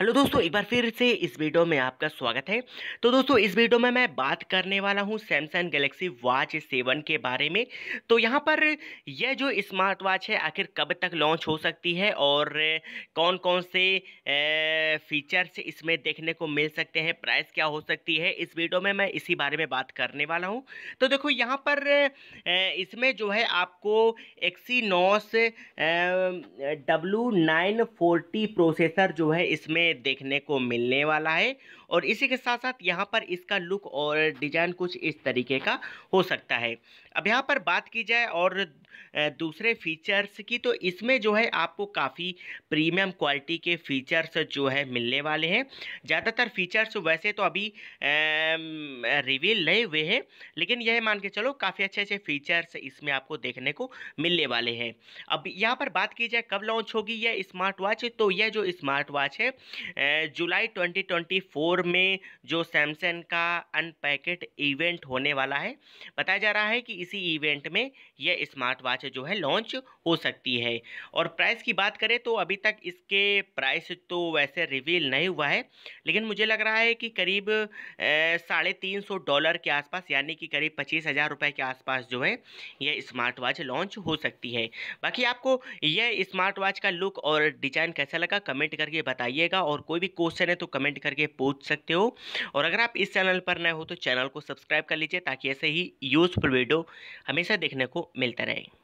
hello दोस्तों एक बार फिर से इस वीडियो में आपका स्वागत है तो दोस्तों इस वीडियो में मैं बात करने वाला हूँ सैमसंग गैलेक्सी वॉच सेवन के बारे में तो यहाँ पर यह जो स्मार्ट वॉच है आखिर कब तक लॉन्च हो सकती है और कौन कौन से फीचर्स इसमें देखने को मिल सकते हैं प्राइस क्या हो सकती है इस वीडियो में मैं इसी बारे में बात करने वाला हूँ तो देखो यहाँ पर इसमें जो है आपको Exynos W nine forty processor जो है इसमें हमें देखने को मिलने वाला है और इसी के साथ साथ यहाँ पर इसका लुक और डिज़ाइन कुछ इस तरीके का हो सकता है अब यहाँ पर बात की जाए और दूसरे फीचर्स की तो इसमें जो है आपको काफ़ी प्रीमियम क्वालिटी के फीचर्स जो है मिलने वाले हैं ज़्यादातर फीचर्स वैसे तो अभी रिवील नहीं हुए हैं लेकिन यह मान के चलो काफ़ी अच्छे अच्छे फीचर्स इसमें आपको देखने को मिलने वाले हैं अब यहाँ पर बात की जाए कब लॉन्च होगी यह स्मार्ट वॉच तो यह जो स्मार्ट वॉच है जुलाई 2024 में जो सैमसंग का अनपैकेट इवेंट होने वाला है बताया जा रहा है कि इसी इवेंट में यह स्मार्ट वॉच जो है लॉन्च हो सकती है और प्राइस की बात करें तो अभी तक इसके प्राइस तो वैसे रिवील नहीं हुआ है लेकिन मुझे लग रहा है कि करीब साढ़े तीन सौ डॉलर के आसपास यानी कि करीब पच्चीस हज़ार रुपये के आसपास जो है यह स्मार्ट वॉच लॉन्च हो सकती है बाकी आपको यह स्मार्ट वॉच का लुक और डिज़ाइन कैसा लगा कमेंट करके बताइएगा रहेगा और कोई भी क्वेश्चन है तो कमेंट करके पूछ सकते हो और अगर आप इस चैनल पर नए हो तो चैनल को सब्सक्राइब कर लीजिए ताकि ऐसे ही यूज़फुल वीडियो हमेशा देखने को मिलता रहे